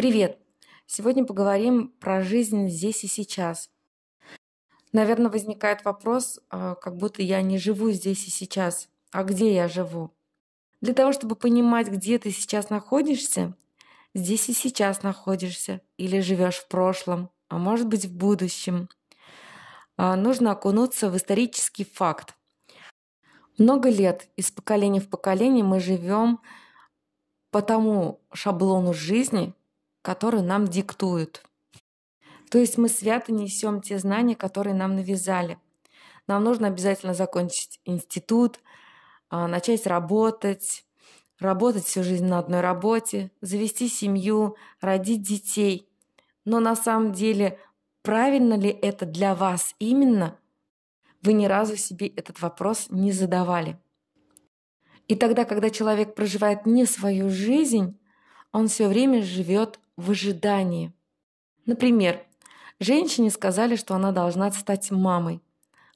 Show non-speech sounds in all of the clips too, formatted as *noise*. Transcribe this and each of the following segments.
Привет! Сегодня поговорим про жизнь здесь и сейчас. Наверное, возникает вопрос, а, как будто я не живу здесь и сейчас, а где я живу? Для того, чтобы понимать, где ты сейчас находишься, здесь и сейчас находишься или живешь в прошлом, а может быть в будущем, а, нужно окунуться в исторический факт. Много лет из поколения в поколение мы живем по тому шаблону жизни, который нам диктуют. То есть мы свято несем те знания, которые нам навязали. Нам нужно обязательно закончить институт, а, начать работать, работать всю жизнь на одной работе, завести семью, родить детей. Но на самом деле, правильно ли это для вас именно, вы ни разу себе этот вопрос не задавали. И тогда, когда человек проживает не свою жизнь, он все время живет в ожидании. Например, женщине сказали, что она должна стать мамой,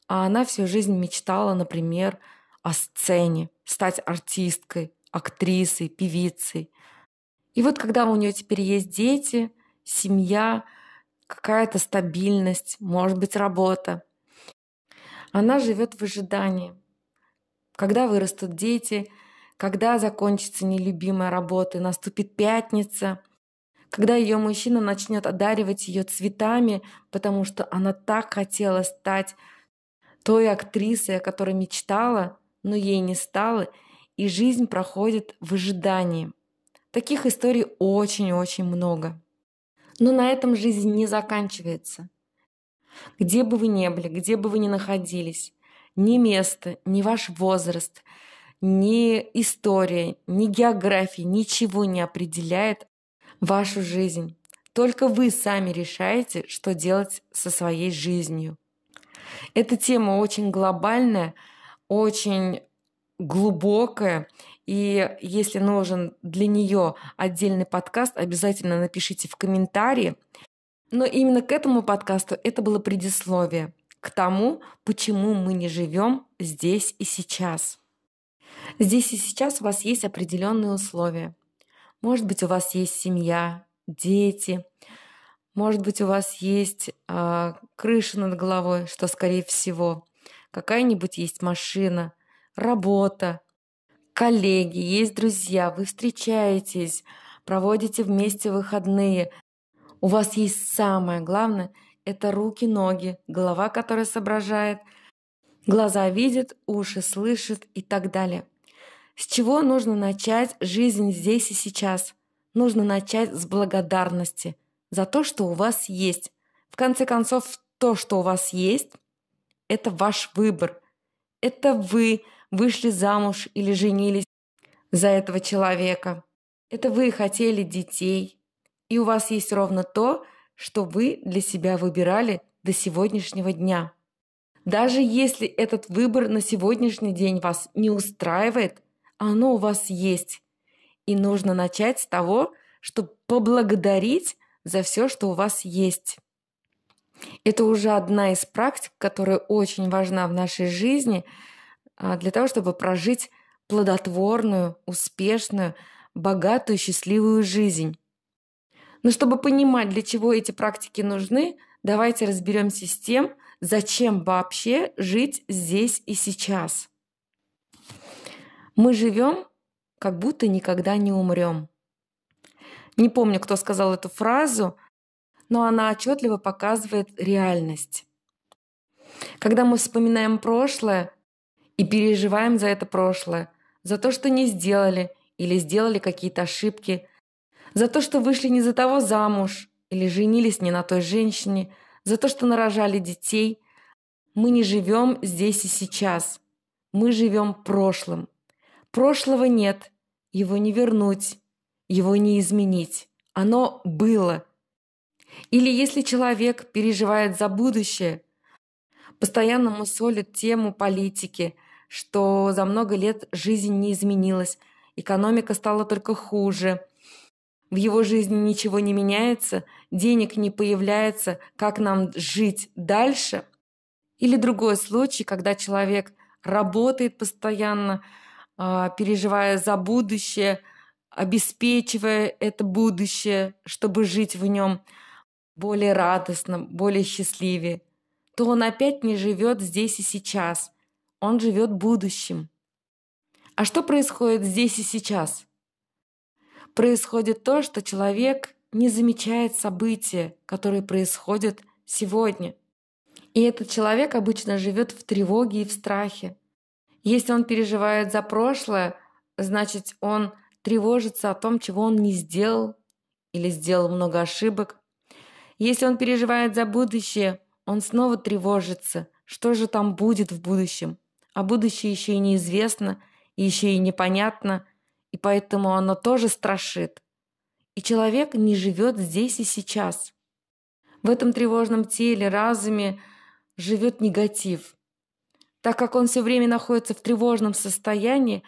а она всю жизнь мечтала, например, о сцене, стать артисткой, актрисой, певицей. И вот когда у нее теперь есть дети, семья, какая-то стабильность, может быть, работа, она живет в ожидании. Когда вырастут дети – когда закончится нелюбимая работа, наступит пятница, когда ее мужчина начнет одаривать ее цветами, потому что она так хотела стать той актрисой, о которой мечтала, но ей не стало, и жизнь проходит в ожидании. Таких историй очень-очень много. Но на этом жизнь не заканчивается. Где бы вы ни были, где бы вы ни находились, ни место, ни ваш возраст – ни история, ни география ничего не определяет вашу жизнь. Только вы сами решаете, что делать со своей жизнью. Эта тема очень глобальная, очень глубокая, и если нужен для нее отдельный подкаст, обязательно напишите в комментарии. Но именно к этому подкасту это было предисловие к тому, почему мы не живем здесь и сейчас. Здесь и сейчас у вас есть определенные условия. Может быть, у вас есть семья, дети, может быть, у вас есть э, крыша над головой, что скорее всего, какая-нибудь есть машина, работа, коллеги, есть друзья, вы встречаетесь, проводите вместе выходные. У вас есть самое главное – это руки, ноги, голова, которая соображает – Глаза видят, уши слышат и так далее. С чего нужно начать жизнь здесь и сейчас? Нужно начать с благодарности за то, что у вас есть. В конце концов, то, что у вас есть, это ваш выбор. Это вы вышли замуж или женились за этого человека. Это вы хотели детей. И у вас есть ровно то, что вы для себя выбирали до сегодняшнего дня. Даже если этот выбор на сегодняшний день вас не устраивает, оно у вас есть. И нужно начать с того, чтобы поблагодарить за все, что у вас есть. Это уже одна из практик, которая очень важна в нашей жизни а, для того, чтобы прожить плодотворную, успешную, богатую, счастливую жизнь. Но чтобы понимать, для чего эти практики нужны, давайте разберемся с тем, зачем вообще жить здесь и сейчас? Мы живем, как будто никогда не умрем. Не помню, кто сказал эту фразу, но она отчетливо показывает реальность. Когда мы вспоминаем прошлое и переживаем за это прошлое, за то, что не сделали или сделали какие-то ошибки, за то, что вышли не за того замуж или женились не на той женщине – за то, что нарожали детей. Мы не живем здесь и сейчас. Мы живем прошлым. Прошлого нет, его не вернуть, его не изменить. Оно было. Или если человек переживает за будущее, постоянно мусолит тему политики, что за много лет жизнь не изменилась, экономика стала только хуже, в его жизни ничего не меняется, денег не появляется, как нам жить дальше. Или другой случай, когда человек работает постоянно, а, переживая за будущее, обеспечивая это будущее, чтобы жить в нем более радостно, более счастливее, то он опять не живет здесь и сейчас. Он живет будущим. А что происходит здесь и сейчас? Происходит то, что человек не замечает события, которые происходят сегодня. И этот человек обычно живет в тревоге и в страхе. Если он переживает за прошлое, значит, он тревожится о том, чего он не сделал или сделал много ошибок. Если он переживает за будущее, он снова тревожится, что же там будет в будущем. А будущее еще и неизвестно, и еще и непонятно, и поэтому оно тоже страшит и человек не живет здесь и сейчас. В этом тревожном теле, разуме живет негатив. Так как он все время находится в тревожном состоянии,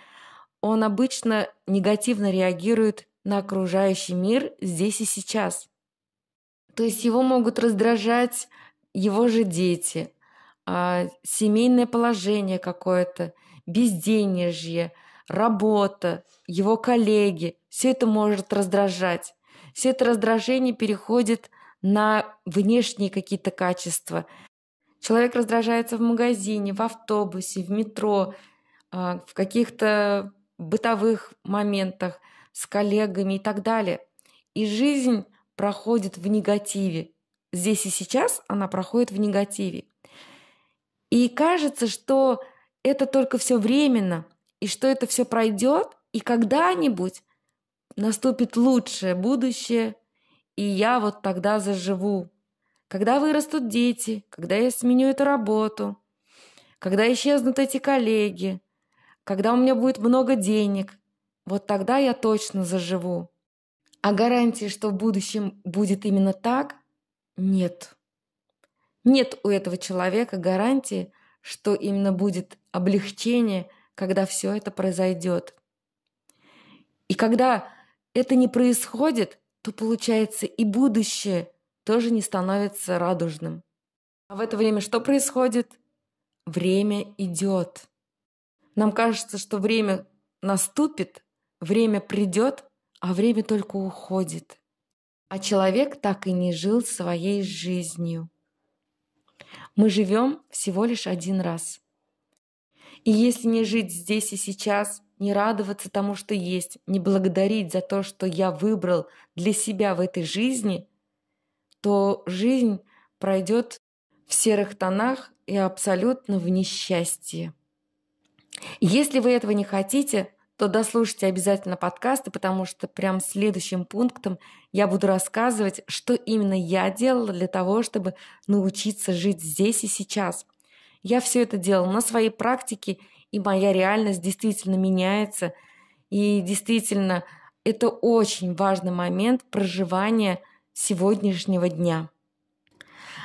он обычно негативно реагирует на окружающий мир здесь и сейчас. То есть его могут раздражать его же дети, а, семейное положение какое-то, безденежье, работа, его коллеги, все это может раздражать. Все это раздражение переходит на внешние какие-то качества. Человек раздражается в магазине, в автобусе, в метро, а, в каких-то бытовых моментах с коллегами и так далее. И жизнь проходит в негативе. Здесь и сейчас она проходит в негативе. И кажется, что это только все временно, и что это все пройдет, и когда-нибудь наступит лучшее будущее, и я вот тогда заживу. Когда вырастут дети, когда я сменю эту работу, когда исчезнут эти коллеги, когда у меня будет много денег, вот тогда я точно заживу. А гарантии, что в будущем будет именно так, нет. Нет у этого человека гарантии, что именно будет облегчение, когда все это произойдет. И когда это не происходит, то получается и будущее тоже не становится радужным. А в это время что происходит? Время идет. Нам кажется, что время наступит, время придет, а время только уходит. А человек так и не жил своей жизнью. Мы живем всего лишь один раз. И если не жить здесь и сейчас, не радоваться тому, что есть, не благодарить за то, что я выбрал для себя в этой жизни, то жизнь пройдет в серых тонах и абсолютно в несчастье. Если вы этого не хотите, то дослушайте обязательно подкасты, потому что прям следующим пунктом я буду рассказывать, что именно я делала для того, чтобы научиться жить здесь и сейчас. Я все это делала на своей практике – и моя реальность действительно меняется. И действительно, это очень важный момент проживания сегодняшнего дня.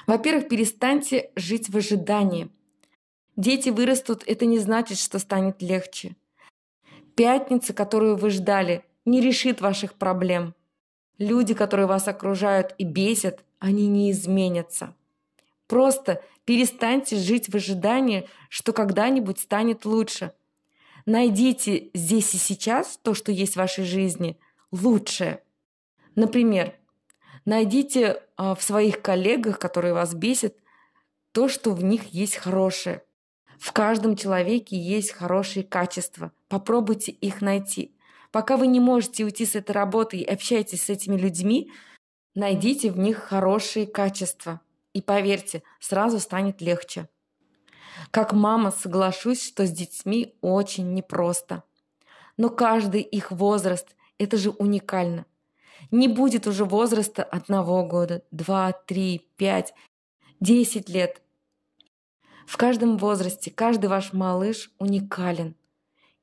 Во-первых, перестаньте жить в ожидании. Дети вырастут, это не значит, что станет легче. Пятница, которую вы ждали, не решит ваших проблем. Люди, которые вас окружают и бесят, они не изменятся. Просто Перестаньте жить в ожидании, что когда-нибудь станет лучше. Найдите здесь и сейчас то, что есть в вашей жизни, лучшее. Например, найдите а, в своих коллегах, которые вас бесят, то, что в них есть хорошее. В каждом человеке есть хорошие качества. Попробуйте их найти. Пока вы не можете уйти с этой работы и общаетесь с этими людьми, найдите в них хорошие качества – и поверьте, сразу станет легче. Как мама соглашусь, что с детьми очень непросто. Но каждый их возраст – это же уникально. Не будет уже возраста одного года, два, три, пять, десять лет. В каждом возрасте каждый ваш малыш уникален.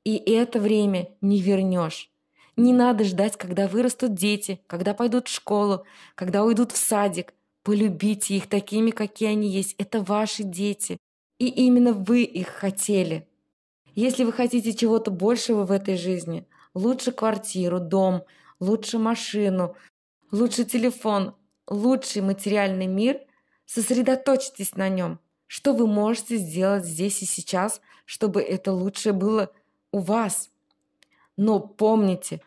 И это время не вернешь. Не надо ждать, когда вырастут дети, когда пойдут в школу, когда уйдут в садик, Полюбите их такими, какие они есть. Это ваши дети. И именно вы их хотели. Если вы хотите чего-то большего в этой жизни, лучше квартиру, дом, лучше машину, лучше телефон, лучший материальный мир, сосредоточьтесь на нем. Что вы можете сделать здесь и сейчас, чтобы это лучшее было у вас? Но помните,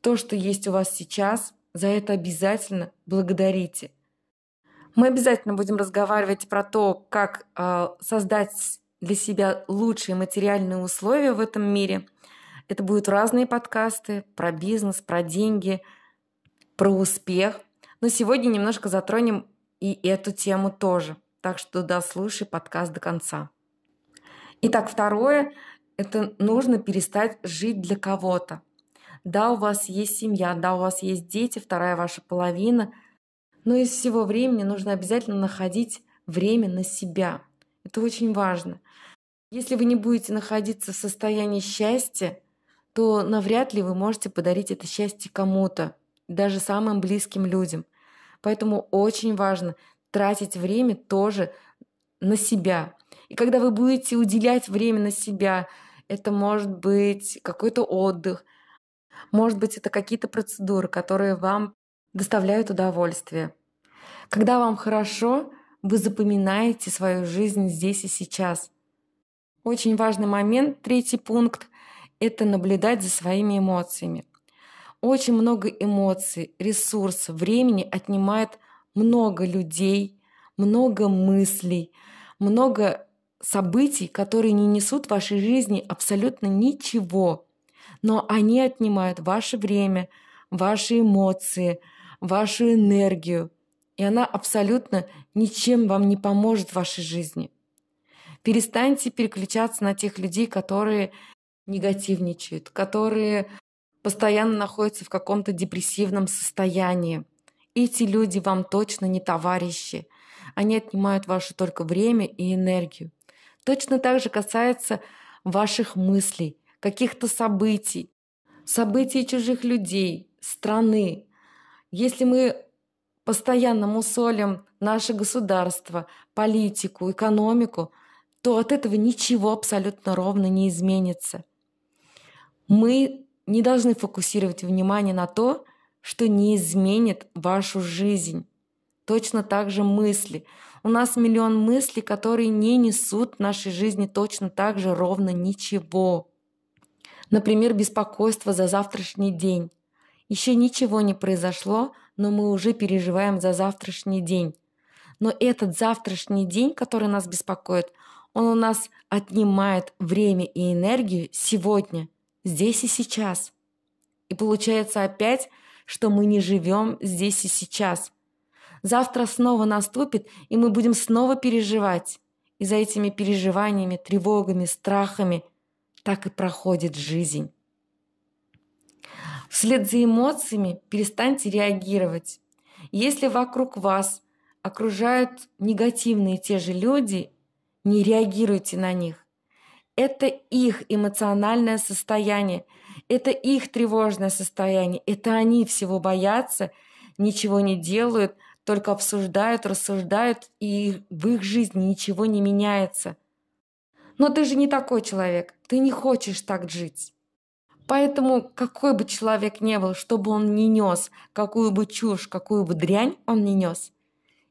то, что есть у вас сейчас, за это обязательно благодарите – мы обязательно будем разговаривать про то, как э, создать для себя лучшие материальные условия в этом мире. Это будут разные подкасты про бизнес, про деньги, про успех. Но сегодня немножко затронем и эту тему тоже. Так что дослушай подкаст до конца. Итак, второе – это нужно перестать жить для кого-то. Да, у вас есть семья, да, у вас есть дети, вторая ваша половина, но из всего времени нужно обязательно находить время на себя. Это очень важно. Если вы не будете находиться в состоянии счастья, то навряд ли вы можете подарить это счастье кому-то, даже самым близким людям. Поэтому очень важно тратить время тоже на себя. И когда вы будете уделять время на себя, это может быть какой-то отдых, может быть, это какие-то процедуры, которые вам доставляют удовольствие. Когда вам хорошо, вы запоминаете свою жизнь здесь и сейчас. Очень важный момент, третий пункт – это наблюдать за своими эмоциями. Очень много эмоций, ресурсов, времени отнимает много людей, много мыслей, много событий, которые не несут в вашей жизни абсолютно ничего, но они отнимают ваше время, ваши эмоции – вашу энергию, и она абсолютно ничем вам не поможет в вашей жизни. Перестаньте переключаться на тех людей, которые негативничают, которые постоянно находятся в каком-то депрессивном состоянии. Эти люди вам точно не товарищи. Они отнимают ваше только время и энергию. Точно так же касается ваших мыслей, каких-то событий, событий чужих людей, страны, если мы постоянно мусолим наше государство, политику, экономику, то от этого ничего абсолютно ровно не изменится. Мы не должны фокусировать внимание на то, что не изменит вашу жизнь. Точно так же мысли. У нас миллион мыслей, которые не несут в нашей жизни точно так же ровно ничего. Например, беспокойство за завтрашний день еще ничего не произошло, но мы уже переживаем за завтрашний день. Но этот завтрашний день, который нас беспокоит, он у нас отнимает время и энергию сегодня, здесь и сейчас. И получается опять, что мы не живем здесь и сейчас. Завтра снова наступит, и мы будем снова переживать. И за этими переживаниями, тревогами, страхами так и проходит жизнь. Вслед за эмоциями перестаньте реагировать. Если вокруг вас окружают негативные те же люди, не реагируйте на них. Это их эмоциональное состояние, это их тревожное состояние, это они всего боятся, ничего не делают, только обсуждают, рассуждают, и в их жизни ничего не меняется. Но ты же не такой человек, ты не хочешь так жить. Поэтому какой бы человек ни был, чтобы он не нес, какую бы чушь, какую бы дрянь он не нес,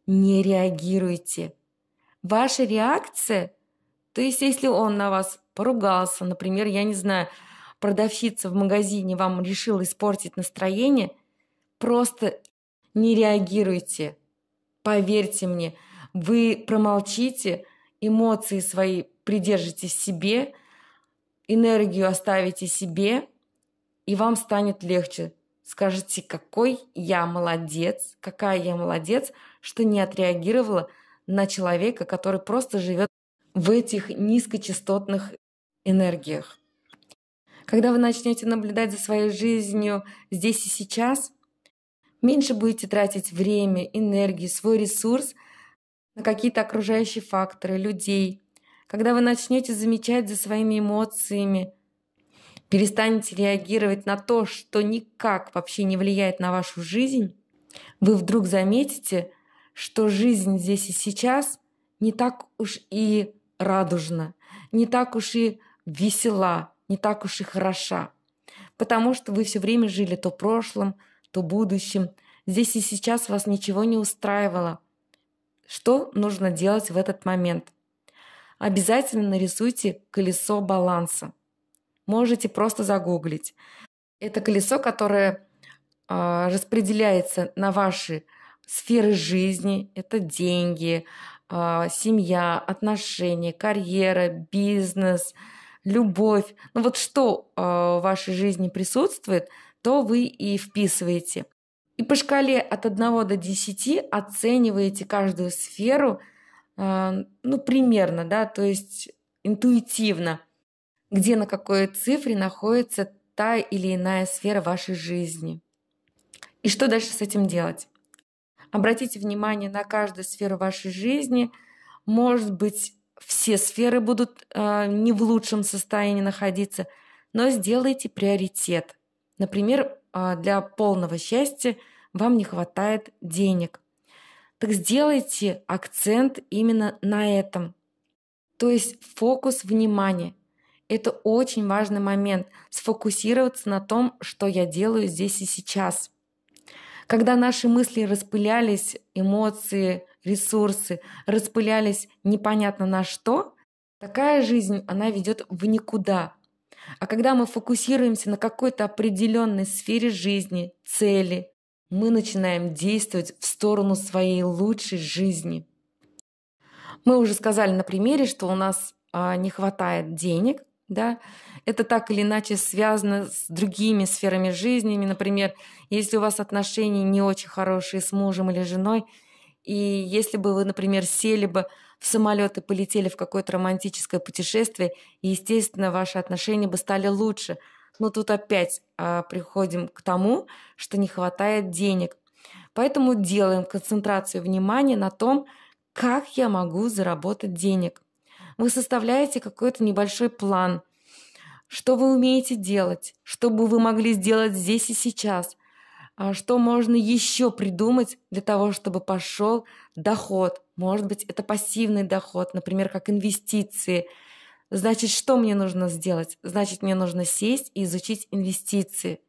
не реагируйте. Ваша реакция, то есть если он на вас поругался, например, я не знаю, продавщица в магазине вам решила испортить настроение, просто не реагируйте. Поверьте мне, вы промолчите, эмоции свои придержите себе – энергию оставите себе, и вам станет легче. Скажите, какой я молодец, какая я молодец, что не отреагировала на человека, который просто живет в этих низкочастотных энергиях. Когда вы начнете наблюдать за своей жизнью здесь и сейчас, меньше будете тратить время, энергию, свой ресурс на какие-то окружающие факторы, людей, когда вы начнете замечать за своими эмоциями, перестанете реагировать на то, что никак вообще не влияет на вашу жизнь, вы вдруг заметите, что жизнь здесь и сейчас не так уж и радужна, не так уж и весела, не так уж и хороша, потому что вы все время жили то прошлым, то будущим. Здесь и сейчас вас ничего не устраивало. Что нужно делать в этот момент – обязательно нарисуйте колесо баланса. Можете просто загуглить. Это колесо, которое а, распределяется на ваши сферы жизни. Это деньги, а, семья, отношения, карьера, бизнес, любовь. Ну вот что а, в вашей жизни присутствует, то вы и вписываете. И по шкале от 1 до 10 оцениваете каждую сферу – а, ну, примерно, да, то есть интуитивно, где на какой цифре находится та или иная сфера вашей жизни. И что дальше с этим делать? Обратите внимание на каждую сферу вашей жизни. Может быть, все сферы будут э, не в лучшем состоянии находиться, но сделайте приоритет. Например, э, для полного счастья вам не хватает денег так сделайте акцент именно на этом. То есть фокус внимания. Это очень важный момент. Сфокусироваться на том, что я делаю здесь и сейчас. Когда наши мысли распылялись, эмоции, ресурсы распылялись непонятно на что, такая жизнь, она ведет в никуда. А когда мы фокусируемся на какой-то определенной сфере жизни, цели, мы начинаем действовать в сторону своей лучшей жизни. Мы уже сказали на примере, что у нас а, не хватает денег, да, это так или иначе связано с другими сферами жизни. Например, если у вас отношения не очень хорошие с мужем или женой, и если бы вы, например, сели бы в самолет и полетели в какое-то романтическое путешествие, естественно, ваши отношения бы стали лучше – но тут опять а, приходим к тому, что не хватает денег. Поэтому делаем концентрацию внимания на том, как я могу заработать денег. Вы составляете какой-то небольшой план, что вы умеете делать, что бы вы могли сделать здесь и сейчас, а что можно еще придумать для того, чтобы пошел доход. Может быть, это пассивный доход, например, как инвестиции – Значит, что мне нужно сделать? Значит, мне нужно сесть и изучить инвестиции.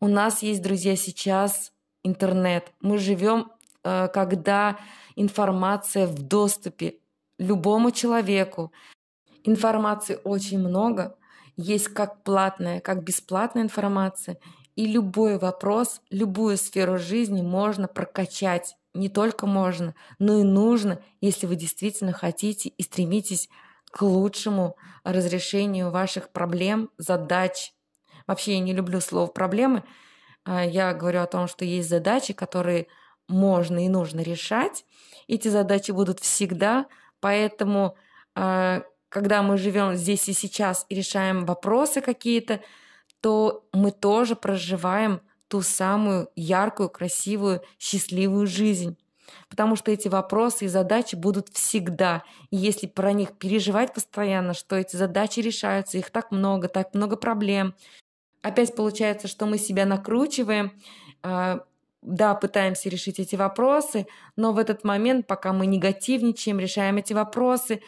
У нас есть, друзья, сейчас интернет. Мы живем, э, когда информация в доступе любому человеку. Информации очень много. Есть как платная, как бесплатная информация. И любой вопрос, любую сферу жизни можно прокачать. Не только можно, но и нужно, если вы действительно хотите и стремитесь к лучшему разрешению ваших проблем, задач. Вообще я не люблю слово «проблемы». А, я говорю о том, что есть задачи, которые можно и нужно решать. Эти задачи будут всегда, поэтому а, когда мы живем здесь и сейчас и решаем вопросы какие-то, то мы тоже проживаем ту самую яркую, красивую, счастливую жизнь потому что эти вопросы и задачи будут всегда. И если про них переживать постоянно, что эти задачи решаются, их так много, так много проблем, опять получается, что мы себя накручиваем, а, да, пытаемся решить эти вопросы, но в этот момент, пока мы негативничаем, решаем эти вопросы,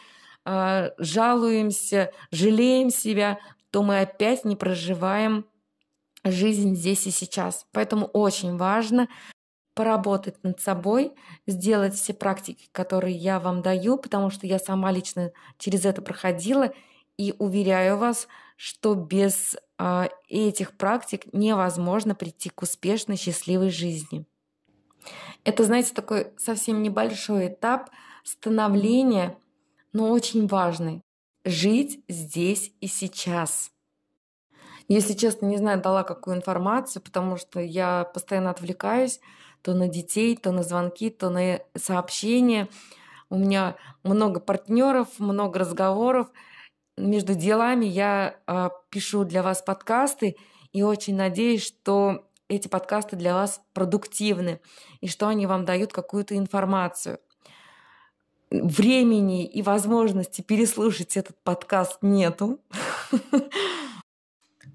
а, жалуемся, жалеем себя, то мы опять не проживаем жизнь здесь и сейчас. Поэтому очень важно поработать над собой, сделать все практики, которые я вам даю, потому что я сама лично через это проходила, и уверяю вас, что без э, этих практик невозможно прийти к успешной, счастливой жизни. Это, знаете, такой совсем небольшой этап становления, но очень важный. Жить здесь и сейчас. Если честно, не знаю, дала какую информацию, потому что я постоянно отвлекаюсь то на детей, то на звонки, то на э, сообщения. У меня много партнеров, много разговоров. Между делами я э, пишу для вас подкасты и очень надеюсь, что эти подкасты для вас продуктивны и что они вам дают какую-то информацию. Времени и возможности переслушать этот подкаст нету. *laughs*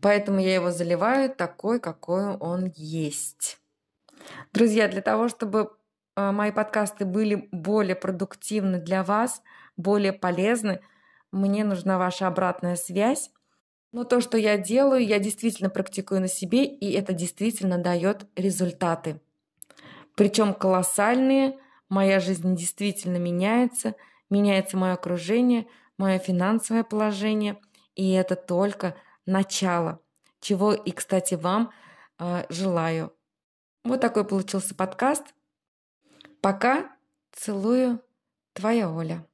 Поэтому я его заливаю такой, какой он есть. Друзья, для того, чтобы э, мои подкасты были более продуктивны для вас, более полезны, мне нужна ваша обратная связь. Но то, что я делаю, я действительно практикую на себе, и это действительно дает результаты. Причем колоссальные, моя жизнь действительно меняется, меняется мое окружение, мое финансовое положение, и это только начало, чего и, кстати, вам э, желаю. Вот такой получился подкаст. Пока. Целую. Твоя Оля.